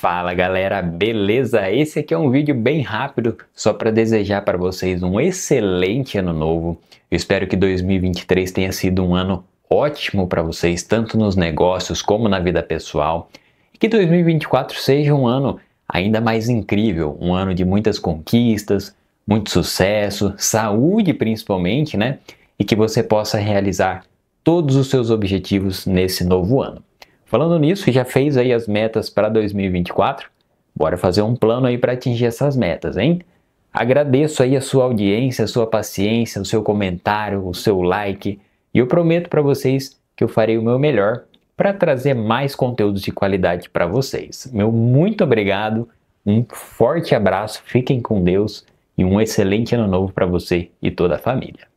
Fala galera, beleza? Esse aqui é um vídeo bem rápido, só para desejar para vocês um excelente ano novo. Eu espero que 2023 tenha sido um ano ótimo para vocês, tanto nos negócios como na vida pessoal. E que 2024 seja um ano ainda mais incrível, um ano de muitas conquistas, muito sucesso, saúde principalmente, né? E que você possa realizar todos os seus objetivos nesse novo ano. Falando nisso, já fez aí as metas para 2024? Bora fazer um plano aí para atingir essas metas, hein? Agradeço aí a sua audiência, a sua paciência, o seu comentário, o seu like, e eu prometo para vocês que eu farei o meu melhor para trazer mais conteúdos de qualidade para vocês. Meu muito obrigado, um forte abraço, fiquem com Deus e um excelente ano novo para você e toda a família.